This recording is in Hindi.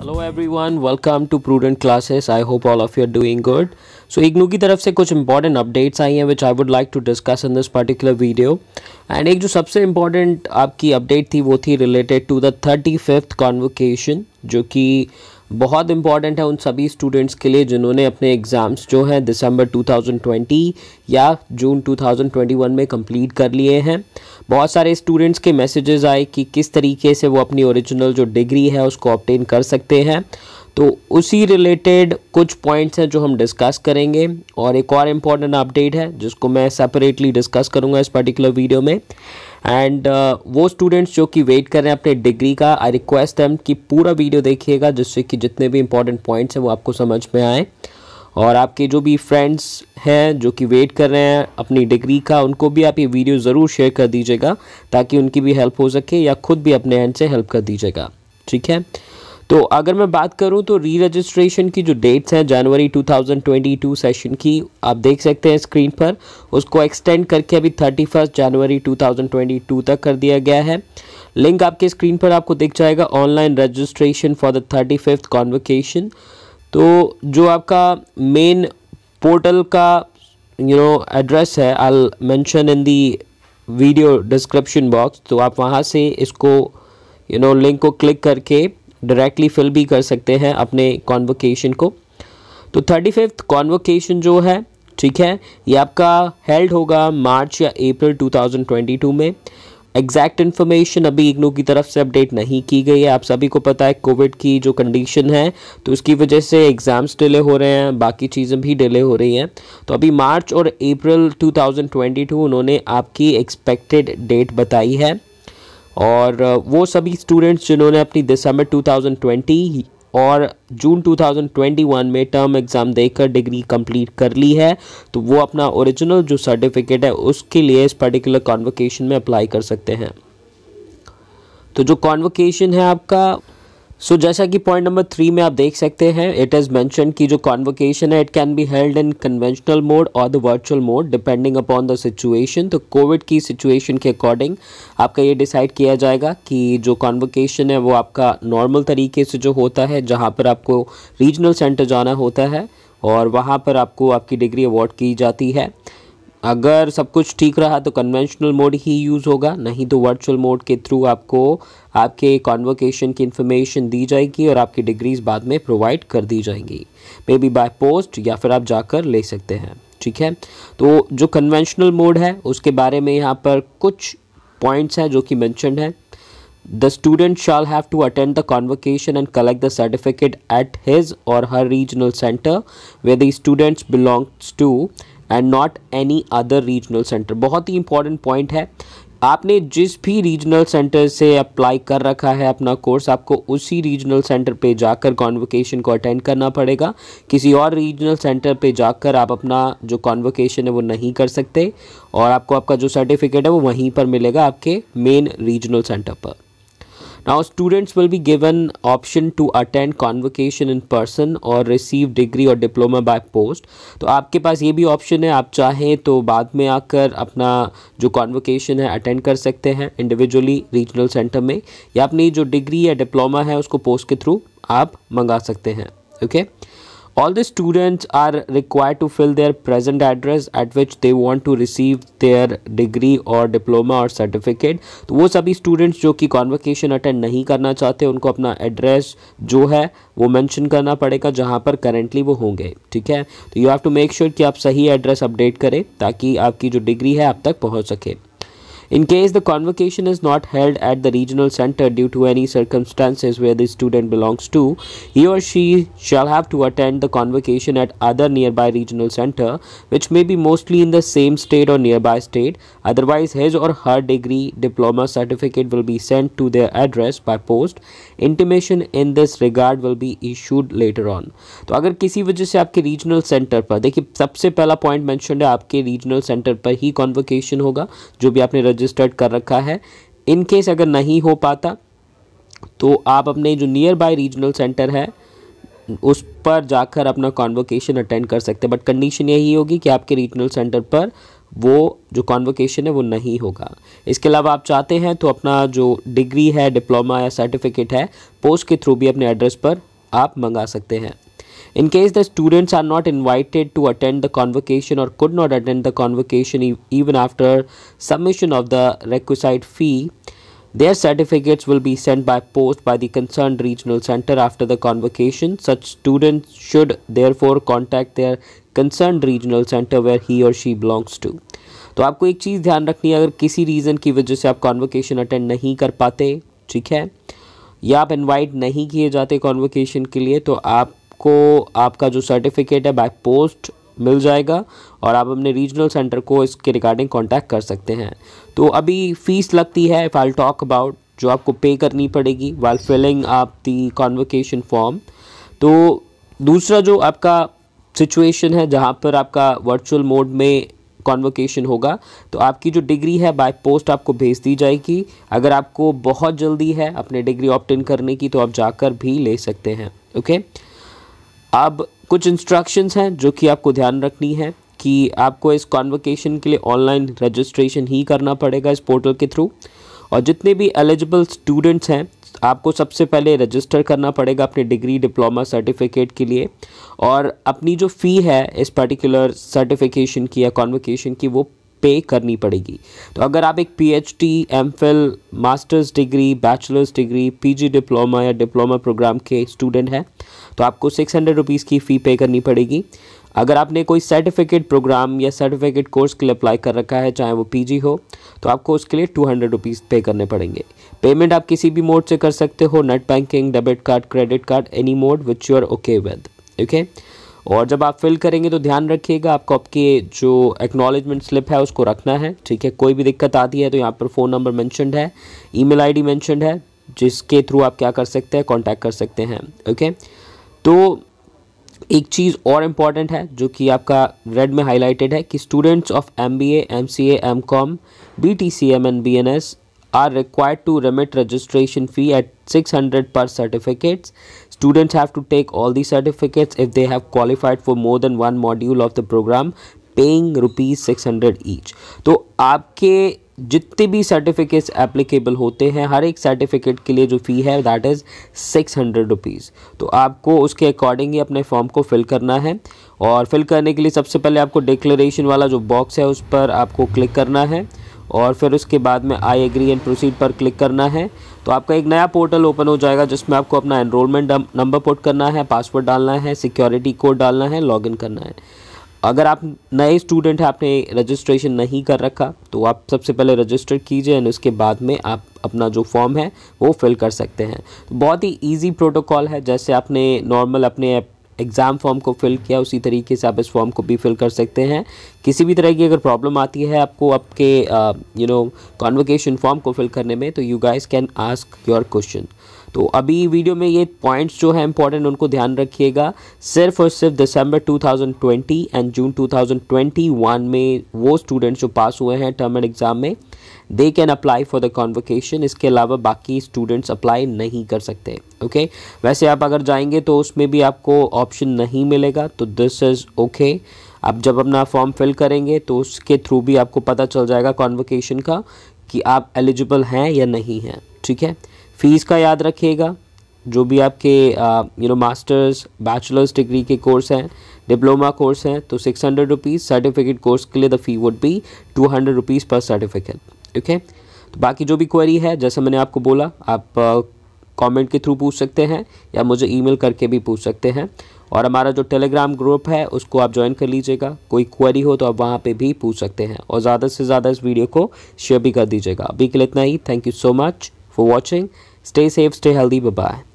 Hello everyone welcome to prudent classes I hope all of you are doing good so IGNOU की तरफ से कुछ इंपॉर्टेंट अपडेट्स आई हैं which I would like to discuss in this particular video and एक जो सबसे इम्पॉर्टेंट आपकी अपडेट थी वो थी related to the thirty fifth convocation जो कि बहुत इंपॉर्टेंट है उन सभी स्टूडेंट्स के लिए जिन्होंने अपने एग्ज़ाम्स जो हैं दिसंबर 2020 या जून 2021 में कंप्लीट कर लिए हैं बहुत सारे स्टूडेंट्स के मैसेजेस आए कि किस तरीके से वो अपनी ओरिजिनल जो डिग्री है उसको ऑप्टेन कर सकते हैं तो उसी रिलेटेड कुछ पॉइंट्स हैं जो हम डिस्कस करेंगे और एक और इम्पॉर्टेंट अपडेट है जिसको मैं सेपरेटली डिस्कस करूँगा इस पर्टिकुलर वीडियो में एंड uh, वो स्टूडेंट्स जो कि वेट कर रहे हैं अपने डिग्री का आई रिक्वेस्ट एम कि पूरा वीडियो देखिएगा जिससे कि जितने भी इंपॉर्टेंट पॉइंट्स हैं वो आपको समझ में आए और आपके जो भी फ्रेंड्स हैं जो कि वेट कर रहे हैं अपनी डिग्री का उनको भी आप ये वीडियो ज़रूर शेयर कर दीजिएगा ताकि उनकी भी हेल्प हो सके या खुद भी अपने एंड से हेल्प कर दीजिएगा ठीक है तो अगर मैं बात करूं तो री रजिस्ट्रेशन की जो डेट्स हैं जनवरी 2022 सेशन की आप देख सकते हैं स्क्रीन पर उसको एक्सटेंड करके अभी 31 जनवरी 2022 तक कर दिया गया है लिंक आपके स्क्रीन पर आपको दिख जाएगा online registration for the thirty fifth convocation तो जो आपका मेन पोर्टल का यू नो एड्रेस है I mention in the video description box तो आप वहाँ से इसको यू नो लिंक को क्लिक करके डायरेक्टली फिल भी कर सकते हैं अपने कॉन्वोकेशन को तो थर्टी फिफ्थ कॉन्वोकेशन जो है ठीक है ये आपका हेल्ड होगा मार्च या अप्रैल 2022 में एग्जैक्ट इन्फॉर्मेशन अभी इग्नो की तरफ से अपडेट नहीं की गई है आप सभी को पता है कोविड की जो कंडीशन है तो उसकी वजह से एग्ज़ाम्स डिले हो रहे हैं बाकी चीज़ें भी डिले हो रही हैं तो अभी मार्च और अप्रैल 2022 उन्होंने आपकी एक्सपेक्टेड डेट बताई है और वो सभी स्टूडेंट्स जिन्होंने अपनी दिसंबर 2020 और जून 2021 में टर्म एग्ज़ाम देकर डिग्री कंप्लीट कर ली है तो वो अपना ओरिजिनल जो सर्टिफिकेट है उसके लिए इस पर्टिकुलर कॉन्वोकेशन में अप्लाई कर सकते हैं तो जो कॉन्वोकेशन है आपका सो so, जैसा कि पॉइंट नंबर थ्री में आप देख सकते हैं इट इज़ मैंशन कि जो कॉन्वोकेशन है it can be held in conventional mode और the virtual mode depending upon the situation तो कोविड की सिचुएशन के अकॉर्डिंग आपका ये डिसाइड किया जाएगा कि जो कॉन्वोकेशन है वो आपका नॉर्मल तरीके से जो होता है जहाँ पर आपको रीजनल सेंटर जाना होता है और वहाँ पर आपको आपकी डिग्री अवॉर्ड की जाती है अगर सब कुछ ठीक रहा तो कन्वेंशनल मोड ही यूज़ होगा नहीं तो वर्चुअल मोड के थ्रू आपको आपके कॉन्वोकेशन की इन्फॉर्मेशन दी जाएगी और आपकी डिग्रीज बाद में प्रोवाइड कर दी जाएंगी मे बी बाय पोस्ट या फिर आप जाकर ले सकते हैं ठीक है तो जो कन्वेंशनल मोड है उसके बारे में यहाँ पर कुछ पॉइंट्स हैं जो कि मैंशन है the student shall have to attend the convocation and collect the certificate at his or her regional centre where the students belongs to and not any other regional centre बहुत ही इंपॉर्टेंट पॉइंट है आपने जिस भी रीजनल सेंटर से अप्लाई कर रखा है अपना कोर्स आपको उसी रीजनल सेंटर पे जाकर कॉन्वोकेशन को अटेंड करना पड़ेगा किसी और रीजनल सेंटर पे जाकर आप अपना जो कॉन्वोकेशन है वो नहीं कर सकते और आपको आपका जो सर्टिफिकेट है वो वहीं पर मिलेगा आपके मेन रीजनल सेंटर पर Now students will be given option to attend convocation in person or receive degree or diploma by post. तो आपके पास ये भी ऑप्शन है आप चाहें तो बाद में आकर अपना जो कॉन्वोकेशन है अटेंड कर सकते हैं इंडिविजुअली रीजनल सेंटर में या अपनी जो डिग्री या डिप्लोमा है उसको पोस्ट के थ्रू आप मंगा सकते हैं okay okay? All the students are required to fill their present address at which they want to receive their degree or diploma or certificate. तो वो सभी students जो कि convocation attend नहीं करना चाहते उनको अपना address जो है वो mention करना पड़ेगा जहाँ पर currently वो होंगे ठीक है तो you have to make sure कि आप सही address update करें ताकि आपकी जो degree है आप तक पहुँच सके In case the convocation is not held at the regional center due to any circumstances where the student belongs to, he or she shall have to attend the convocation at other nearby regional center, which may be mostly in the same state or nearby state. Otherwise, his or her degree, diploma, certificate will be sent to their address by post. Intimation in this regard will be issued later on. तो अगर किसी वजह से आपके रीजनल सेंटर पर देखिए सबसे पहला पॉइंट मेंशन है आपके रीजनल सेंटर पर ही convocation, होगा जो भी आपने रजिस्टर्ड कर रखा है इन केस अगर नहीं हो पाता तो आप अपने जो नियर बाय रीजनल सेंटर है उस पर जाकर अपना कॉन्वोकेशन अटेंड कर सकते हैं बट कंडीशन यही होगी कि आपके रीजनल सेंटर पर वो जो कॉन्वोकेशन है वो नहीं होगा इसके अलावा आप चाहते हैं तो अपना जो डिग्री है डिप्लोमा या सर्टिफिकेट है पोस्ट के थ्रू भी अपने एड्रेस पर आप मंगा सकते हैं In case the students are not invited to attend the convocation or could not attend the convocation e even after submission of the requisite fee, their certificates will be sent by post by the concerned regional center after the convocation. Such students should therefore contact their concerned regional center where he or she belongs to. तो आपको एक चीज़ ध्यान रखनी है अगर किसी रीज़न की वजह से आप कॉन्वोकेशन अटेंड नहीं कर पाते ठीक है या आप इनवाइट नहीं किए जाते कॉन्वोकेशन के लिए तो आप आपको आपका जो सर्टिफिकेट है बाय पोस्ट मिल जाएगा और आप अपने रीजनल सेंटर को इसके रिगार्डिंग कॉन्टैक्ट कर सकते हैं तो अभी फ़ीस लगती है इफ़ आई टॉक अबाउट जो आपको पे करनी पड़ेगी वाल फिलिंग आप दी कॉन्वोकेशन फॉर्म तो दूसरा जो आपका सिचुएशन है जहाँ पर आपका वर्चुअल मोड में कॉन्वोकेशन होगा तो आपकी जो डिग्री है बाय पोस्ट आपको भेज दी जाएगी अगर आपको बहुत जल्दी है अपने डिग्री ऑप्टेन करने की तो आप जाकर भी ले सकते हैं ओके okay? अब कुछ इंस्ट्रक्शंस हैं जो कि आपको ध्यान रखनी है कि आपको इस कॉन्वोकेशन के लिए ऑनलाइन रजिस्ट्रेशन ही करना पड़ेगा इस पोर्टल के थ्रू और जितने भी एलिजिबल स्टूडेंट्स हैं आपको सबसे पहले रजिस्टर करना पड़ेगा अपने डिग्री डिप्लोमा सर्टिफिकेट के लिए और अपनी जो फ़ी है इस पर्टिकुलर सर्टिफिकेशन की या कॉन्वोकेशन की वो पे करनी पड़ेगी तो अगर आप एक PhD, MPhil, masters degree bachelors degree PG diploma या डिप्लोमा प्रोग्राम के स्टूडेंट हैं तो आपको सिक्स हंड्रेड रुपीज़ की फ़ी पे करनी पड़ेगी अगर आपने कोई सर्टिफिकेट प्रोग्राम या सर्टिफिकेट कोर्स के लिए अप्लाई कर रखा है चाहे वो पीजी हो तो आपको उसके लिए टू हंड्रेड रुपीज़ पे करने पड़ेंगे पेमेंट आप किसी भी मोड से कर सकते हो net banking debit card credit card any mode which you are okay with okay और जब आप फिल करेंगे तो ध्यान रखिएगा आपको आपके जो एक्नॉलेजमेंट स्लिप है उसको रखना है ठीक है कोई भी दिक्कत आती है तो यहाँ पर फ़ोन नंबर मैंशनड है ई मेल मैंशनड है जिसके थ्रू आप क्या कर सकते हैं कॉन्टैक्ट कर सकते हैं ओके तो एक चीज़ और इम्पॉर्टेंट है जो कि आपका रेड में हाईलाइटेड है कि students of M B M C M com B T C M and B N S are required to remit registration fee at six hundred per certificates Students have to take all the certificates if they have qualified for more than one module of the program, paying rupees 600 each. तो आपके जितने भी सर्टिफिकेट्स एप्लीकेबल होते हैं हर एक सर्टिफिकेट के लिए जो फ़ी है that is six hundred rupees तो आपको उसके अकॉर्डिंग ही अपने फॉर्म को फिल करना है और फिल करने के लिए सबसे पहले आपको डिक्लेरेशन वाला जो बॉक्स है उस पर आपको क्लिक करना है और फिर उसके बाद में आई एग्री एंड प्रोसीड पर क्लिक करना है तो आपका एक नया पोर्टल ओपन हो जाएगा जिसमें आपको अपना एनरोलमेंट नंबर पुट करना है पासवर्ड डालना है सिक्योरिटी कोड डालना है लॉगिन करना है अगर आप नए स्टूडेंट हैं आपने रजिस्ट्रेशन नहीं कर रखा तो आप सबसे पहले रजिस्टर कीजिए एंड उसके बाद में आप अपना जो फॉर्म है वो फिल कर सकते हैं तो बहुत ही इजी प्रोटोकॉल है जैसे आपने नॉर्मल अपने ऐप एग्ज़ाम फॉर्म को फिल किया उसी तरीके से आप इस फॉर्म को भी फिल कर सकते हैं किसी भी तरह की अगर प्रॉब्लम आती है आपको आपके यू नो कॉन्वोकेशन फॉर्म को फिल करने में तो you guys can ask your question तो अभी वीडियो में ये पॉइंट्स जो है इंपॉर्टेंट उनको ध्यान रखिएगा सिर्फ और सिर्फ दिसंबर 2020 एंड जून 2021 में वो स्टूडेंट्स जो पास हुए हैं टर्म एंड एग्ज़ाम में they can apply for the convocation इसके अलावा बाकी स्टूडेंट्स अप्लाई नहीं कर सकते ओके okay? वैसे आप अगर जाएंगे तो उसमें भी आपको ऑप्शन नहीं मिलेगा तो दिस इज़ ओके आप जब अपना फॉर्म फिल करेंगे तो उसके थ्रू भी आपको पता चल जाएगा कॉन्वोकेशन का कि आप एलिजिबल हैं या नहीं हैं ठीक है फ़ीस का याद रखिएगा जो भी आपके you know masters bachelors degree के कोर्स हैं डिप्लोमा कोर्स हैं तो six hundred rupees certificate course के लिए the fee would be two hundred rupees per certificate okay तो बाकी जो भी क्वेरी है जैसे मैंने आपको बोला आप कमेंट uh, के थ्रू पूछ सकते हैं या मुझे ईमेल करके भी पूछ सकते हैं और हमारा जो टेलीग्राम ग्रुप है उसको आप ज्वाइन कर लीजिएगा कोई क्वेरी हो तो आप वहाँ पे भी पूछ सकते हैं और ज़्यादा से ज़्यादा इस वीडियो को शेयर भी कर दीजिएगा अभी के लिए इतना ही thank you so much for watching stay safe stay healthy bye